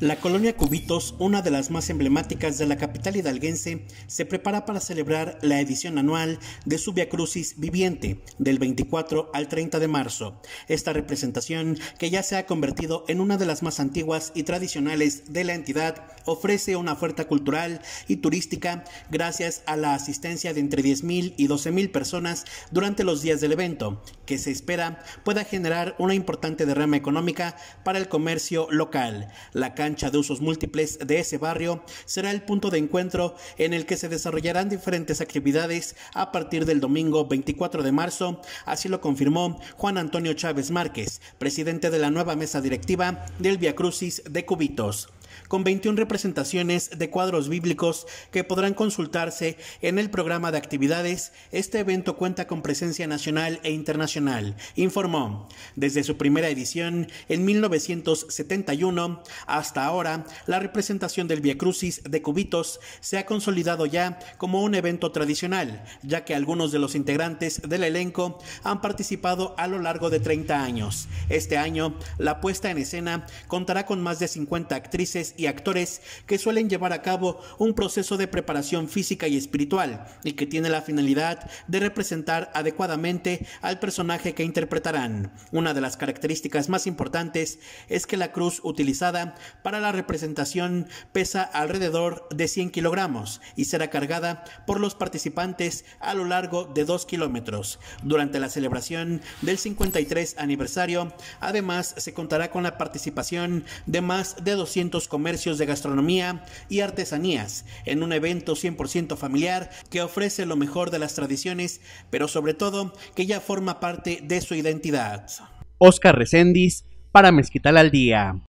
La colonia Cubitos, una de las más emblemáticas de la capital hidalguense, se prepara para celebrar la edición anual de su Via Crucis Viviente del 24 al 30 de marzo. Esta representación, que ya se ha convertido en una de las más antiguas y tradicionales de la entidad, ofrece una oferta cultural y turística gracias a la asistencia de entre 10.000 y 12.000 personas durante los días del evento, que se espera pueda generar una importante derrama económica para el comercio local. La cancha de usos múltiples de ese barrio será el punto de encuentro en el que se desarrollarán diferentes actividades a partir del domingo 24 de marzo, así lo confirmó Juan Antonio Chávez Márquez, presidente de la nueva mesa directiva del Via Crucis de Cubitos con 21 representaciones de cuadros bíblicos que podrán consultarse en el programa de actividades. Este evento cuenta con presencia nacional e internacional, informó. Desde su primera edición en 1971 hasta ahora, la representación del Via Crucis de Cubitos se ha consolidado ya como un evento tradicional, ya que algunos de los integrantes del elenco han participado a lo largo de 30 años. Este año, la puesta en escena contará con más de 50 actrices y actores que suelen llevar a cabo un proceso de preparación física y espiritual y que tiene la finalidad de representar adecuadamente al personaje que interpretarán. Una de las características más importantes es que la cruz utilizada para la representación pesa alrededor de 100 kilogramos y será cargada por los participantes a lo largo de 2 kilómetros. Durante la celebración del 53 aniversario, además se contará con la participación de más de 200 comercios de gastronomía y artesanías en un evento 100% familiar que ofrece lo mejor de las tradiciones, pero sobre todo que ya forma parte de su identidad. Oscar Recendis para Mezquital al Día.